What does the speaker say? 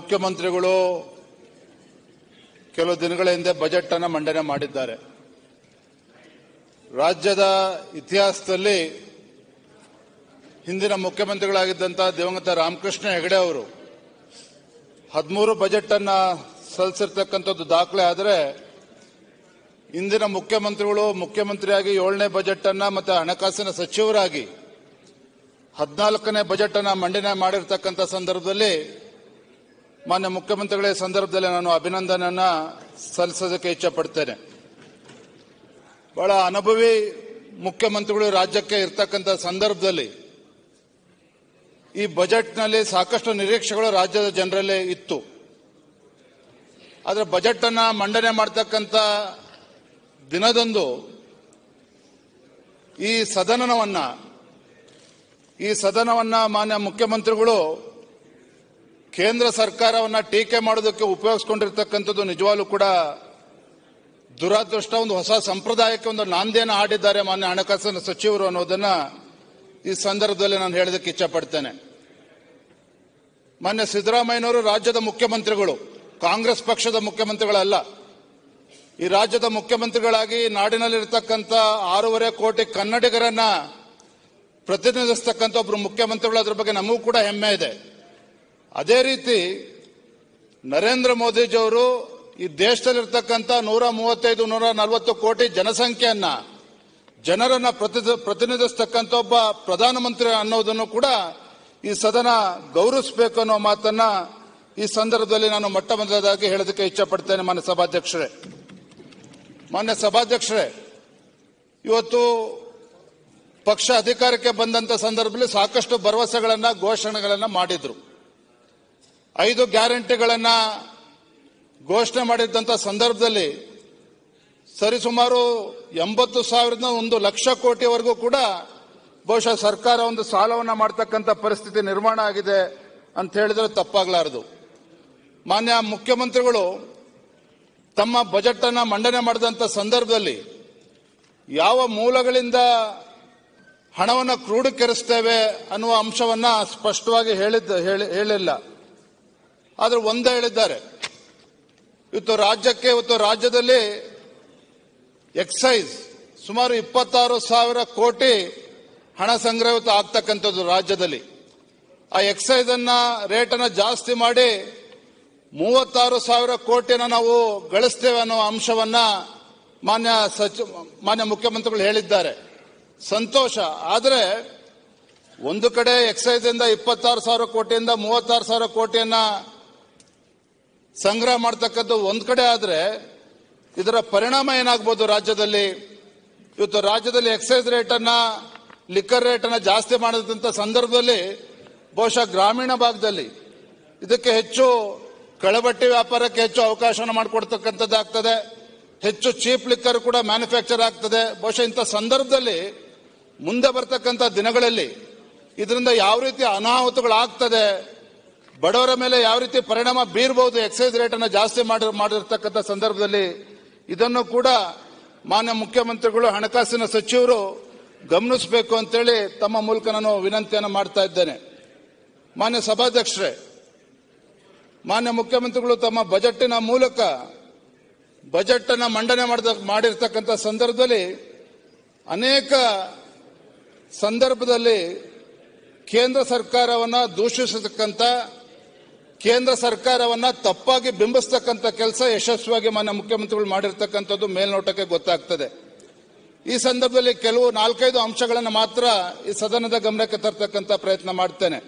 ಮುಖ್ಯಮಂತ್ರಿಗಳು ಕೆಲವು ದಿನಗಳ ಹಿಂದೆ ಬಜೆಟ್ ಅನ್ನು ಮಂಡನೆ ಮಾಡಿದ್ದಾರೆ ರಾಜ್ಯದ ಇತಿಹಾಸದಲ್ಲಿ ಹಿಂದಿನ ಮುಖ್ಯಮಂತ್ರಿಗಳಾಗಿದ್ದಂತಹ ದಿವಂಗತ ರಾಮಕೃಷ್ಣ ಹೆಗಡೆ ಅವರು ಹದಿಮೂರು ಬಜೆಟ್ ಅನ್ನ ಸಲ್ಲಿಸಿರ್ತಕ್ಕಂಥದ್ದು ದಾಖಲೆ ಆದರೆ ಇಂದಿನ ಮುಖ್ಯಮಂತ್ರಿಗಳು ಮುಖ್ಯಮಂತ್ರಿಯಾಗಿ ಏಳನೇ ಬಜೆಟ್ ಅನ್ನ ಮತ್ತೆ ಹಣಕಾಸಿನ ಸಚಿವರಾಗಿ ಹದಿನಾಲ್ಕನೇ ಬಜೆಟ್ ಅನ್ನ ಮಂಡನೆ ಮಾಡಿರ್ತಕ್ಕಂಥ ಸಂದರ್ಭದಲ್ಲಿ ಮಾನ್ಯ ಮುಖ್ಯಮಂತ್ರಿಗಳ ಸಂದರ್ಭದಲ್ಲಿ ನಾನು ಅಭಿನಂದನೆಯನ್ನ ಸಲ್ಲಿಸೋದಕ್ಕೆ ಇಚ್ಛೆ ಪಡ್ತೇನೆ ಬಹಳ ಅನುಭವಿ ಮುಖ್ಯಮಂತ್ರಿಗಳು ರಾಜ್ಯಕ್ಕೆ ಇರ್ತಕ್ಕಂಥ ಸಂದರ್ಭದಲ್ಲಿ ಈ ಬಜೆಟ್ನಲ್ಲಿ ಸಾಕಷ್ಟು ನಿರೀಕ್ಷೆಗಳು ರಾಜ್ಯದ ಜನರಲ್ಲಿ ಇತ್ತು ಆದರೆ ಬಜೆಟ್ ಅನ್ನ ಮಂಡನೆ ಮಾಡತಕ್ಕಂಥ ದಿನದಂದು ಈ ಸದನವನ್ನ ಈ ಸದನವನ್ನ ಮಾನ್ಯ ಮುಖ್ಯಮಂತ್ರಿಗಳು ಕೇಂದ್ರ ಸರ್ಕಾರವನ್ನ ಟೀಕೆ ಮಾಡೋದಕ್ಕೆ ಉಪಯೋಗಿಸ್ಕೊಂಡಿರ್ತಕ್ಕಂಥದ್ದು ನಿಜವಾಗ್ಲೂ ಕೂಡ ದುರಾದೃಷ್ಟ ಒಂದು ಹೊಸ ಸಂಪ್ರದಾಯಕ್ಕೆ ಒಂದು ನಾಂದಿಯನ್ನು ಆಡಿದ್ದಾರೆ ಮಾನ್ಯ ಹಣಕಾಸಿನ ಸಚಿವರು ಅನ್ನೋದನ್ನ ಈ ಸಂದರ್ಭದಲ್ಲಿ ನಾನು ಹೇಳೋದಕ್ಕೆ ಇಚ್ಛಪಡ್ತೇನೆ ಮಾನ್ಯ ಸಿದ್ದರಾಮಯ್ಯನವರು ರಾಜ್ಯದ ಮುಖ್ಯಮಂತ್ರಿಗಳು ಕಾಂಗ್ರೆಸ್ ಪಕ್ಷದ ಮುಖ್ಯಮಂತ್ರಿಗಳಲ್ಲ ಈ ರಾಜ್ಯದ ಮುಖ್ಯಮಂತ್ರಿಗಳಾಗಿ ನಾಡಿನಲ್ಲಿರತಕ್ಕಂಥ ಆರೂವರೆ ಕೋಟಿ ಕನ್ನಡಿಗರನ್ನ ಪ್ರತಿನಿಧಿಸತಕ್ಕಂಥ ಒಬ್ಬರು ಮುಖ್ಯಮಂತ್ರಿಗಳು ಅದರ ಬಗ್ಗೆ ನಮಗೂ ಕೂಡ ಹೆಮ್ಮೆ ಇದೆ ಅದೇ ರೀತಿ ನರೇಂದ್ರ ಮೋದಿಜಿಯವರು ಈ ದೇಶದಲ್ಲಿರ್ತಕ್ಕಂಥ ನೂರ ಮೂವತ್ತೈದು ನೂರ ನಲವತ್ತು ಕೋಟಿ ಜನಸಂಖ್ಯೆಯನ್ನ ಜನರನ್ನ ಪ್ರತಿನಿಧಿಸ್ತಕ್ಕಂಥ ಒಬ್ಬ ಪ್ರಧಾನಮಂತ್ರಿ ಅನ್ನೋದನ್ನು ಕೂಡ ಈ ಸದನ ಗೌರವಿಸಬೇಕು ಅನ್ನೋ ಮಾತನ್ನ ಈ ಸಂದರ್ಭದಲ್ಲಿ ನಾನು ಮೊಟ್ಟ ಮೊದಲದಾಗಿ ಹೇಳೋದಕ್ಕೆ ಇಚ್ಛಪಡ್ತೇನೆ ಮಾನ್ಯ ಸಭಾಧ್ಯಕ್ಷರೇ ಮಾನ್ಯ ಸಭಾಧ್ಯಕ್ಷರೇ ಇವತ್ತು ಪಕ್ಷ ಅಧಿಕಾರಕ್ಕೆ ಬಂದಂತ ಸಂದರ್ಭದಲ್ಲಿ ಸಾಕಷ್ಟು ಭರವಸೆಗಳನ್ನ ಘೋಷಣೆಗಳನ್ನ ಮಾಡಿದ್ರು ಐದು ಗ್ಯಾರಂಟಿಗಳನ್ನು ಘೋಷಣೆ ಮಾಡಿದ್ದಂಥ ಸಂದರ್ಭದಲ್ಲಿ ಸರಿಸುಮಾರು ಎಂಬತ್ತು ಸಾವಿರದ ಒಂದು ಲಕ್ಷ ಕೋಟಿವರೆಗೂ ಕೂಡ ಬಹುಶಃ ಸರ್ಕಾರ ಒಂದು ಸಾಲವನ್ನು ಮಾಡ್ತಕ್ಕಂಥ ಪರಿಸ್ಥಿತಿ ನಿರ್ಮಾಣ ಆಗಿದೆ ಅಂತ ಹೇಳಿದ್ರೆ ತಪ್ಪಾಗಲಾರದು ಮಾನ್ಯ ಮುಖ್ಯಮಂತ್ರಿಗಳು ತಮ್ಮ ಬಜೆಟನ್ನು ಮಂಡನೆ ಮಾಡಿದಂಥ ಸಂದರ್ಭದಲ್ಲಿ ಯಾವ ಮೂಲಗಳಿಂದ ಹಣವನ್ನು ಕ್ರೋಢೀಕರಿಸ್ತೇವೆ ಅನ್ನುವ ಅಂಶವನ್ನು ಸ್ಪಷ್ಟವಾಗಿ ಹೇಳಿದ್ದ ಹೇಳಿಲ್ಲ ಆದರೆ ಒಂದೇ ಹೇಳಿದ್ದಾರೆ ಇವತ್ತು ರಾಜ್ಯಕ್ಕೆ ಇವತ್ತು ರಾಜ್ಯದಲ್ಲಿ ಎಕ್ಸೈಸ್ ಸುಮಾರು ಇಪ್ಪತ್ತಾರು ಸಾವಿರ ಕೋಟಿ ಹಣ ಸಂಗ್ರಹಿತ ಆಗ್ತಕ್ಕಂಥದ್ದು ರಾಜ್ಯದಲ್ಲಿ ಆ ಎಕ್ಸೈಸ್ ಅನ್ನ ಅನ್ನ ಜಾಸ್ತಿ ಮಾಡಿ ಮೂವತ್ತಾರು ಸಾವಿರ ಕೋಟಿನ ನಾವು ಗಳಿಸ್ತೇವೆ ಅನ್ನೋ ಅಂಶವನ್ನ ಮಾನ್ಯ ಸಚಿವ ಮಾನ್ಯ ಮುಖ್ಯಮಂತ್ರಿಗಳು ಹೇಳಿದ್ದಾರೆ ಸಂತೋಷ ಆದರೆ ಒಂದು ಕಡೆ ಎಕ್ಸೈಸ್ ಇಂದ ಇಪ್ಪತ್ತಾರು ಸಾವಿರ ಕೋಟಿಯಿಂದ ಮೂವತ್ತಾರು ಸಾವಿರ ಕೋಟಿಯನ್ನ ಸಂಗ್ರಹ ಮಾಡ್ತಕ್ಕದ್ದು ಒಂದ್ ಕಡೆ ಆದರೆ ಇದರ ಪರಿಣಾಮ ಏನಾಗ್ಬೋದು ರಾಜ್ಯದಲ್ಲಿ ಇವತ್ತು ರಾಜ್ಯದಲ್ಲಿ ಎಕ್ಸೈಸ್ ರೇಟ್ ಅನ್ನ ಲಿಕ್ಕರ್ ರೇಟ್ ಅನ್ನ ಜಾಸ್ತಿ ಮಾಡಿದಂತ ಸಂದರ್ಭದಲ್ಲಿ ಬಹುಶಃ ಗ್ರಾಮೀಣ ಭಾಗದಲ್ಲಿ ಇದಕ್ಕೆ ಹೆಚ್ಚು ಕಳಬಟ್ಟಿ ವ್ಯಾಪಾರಕ್ಕೆ ಹೆಚ್ಚು ಅವಕಾಶ ಮಾಡಿಕೊಡ್ತಕ್ಕಂಥದ್ದಾಗ್ತದೆ ಹೆಚ್ಚು ಚೀಪ್ ಲಿಕ್ಕರ್ ಕೂಡ ಮ್ಯಾನುಫ್ಯಾಕ್ಚರ್ ಆಗ್ತದೆ ಬಹುಶಃ ಇಂಥ ಸಂದರ್ಭದಲ್ಲಿ ಮುಂದೆ ಬರ್ತಕ್ಕಂಥ ದಿನಗಳಲ್ಲಿ ಇದರಿಂದ ಯಾವ ರೀತಿ ಅನಾಹುತಗಳಾಗ್ತದೆ ಬಡವರ ಮೇಲೆ ಯಾವ ರೀತಿ ಪರಿಣಾಮ ಬೀರಬಹುದು ಎಕ್ಸೈಸ್ ರೇಟನ್ನು ಜಾಸ್ತಿ ಮಾಡಿ ಮಾಡಿರ್ತಕ್ಕಂಥ ಸಂದರ್ಭದಲ್ಲಿ ಇದನ್ನು ಕೂಡ ಮಾನ್ಯ ಮುಖ್ಯಮಂತ್ರಿಗಳು ಹಣಕಾಸಿನ ಸಚಿವರು ಗಮನಿಸಬೇಕು ಅಂತೇಳಿ ತಮ್ಮ ಮೂಲಕ ನಾನು ವಿನಂತಿಯನ್ನು ಮಾಡ್ತಾ ಇದ್ದೇನೆ ಮಾನ್ಯ ಸಭಾಧ್ಯಕ್ಷರೇ ಮಾನ್ಯ ಮುಖ್ಯಮಂತ್ರಿಗಳು ತಮ್ಮ ಬಜೆಟ್ನ ಮೂಲಕ ಬಜೆಟ್ ಅನ್ನು ಮಂಡನೆ ಮಾಡಿದ ಮಾಡಿರ್ತಕ್ಕಂಥ ಸಂದರ್ಭದಲ್ಲಿ ಅನೇಕ ಸಂದರ್ಭದಲ್ಲಿ ಕೇಂದ್ರ ಸರ್ಕಾರವನ್ನು ದೂಷಿಸತಕ್ಕಂಥ ಕೇಂದ್ರ ಸರ್ಕಾರವನ್ನ ತಪ್ಪಾಗಿ ಬಿಂಬಿಸ್ತಕ್ಕಂಥ ಕೆಲಸ ಯಶಸ್ವಿಯಾಗಿ ಮಾನ್ಯ ಮುಖ್ಯಮಂತ್ರಿಗಳು ಮಾಡಿರ್ತಕ್ಕಂಥದ್ದು ಮೇಲ್ನೋಟಕ್ಕೆ ಗೊತ್ತಾಗ್ತದೆ ಈ ಸಂದರ್ಭದಲ್ಲಿ ಕೆಲವು ನಾಲ್ಕೈದು ಅಂಶಗಳನ್ನು ಮಾತ್ರ ಈ ಸದನದ ಗಮನಕ್ಕೆ ತರ್ತಕ್ಕಂಥ ಪ್ರಯತ್ನ ಮಾಡ್ತೇನೆ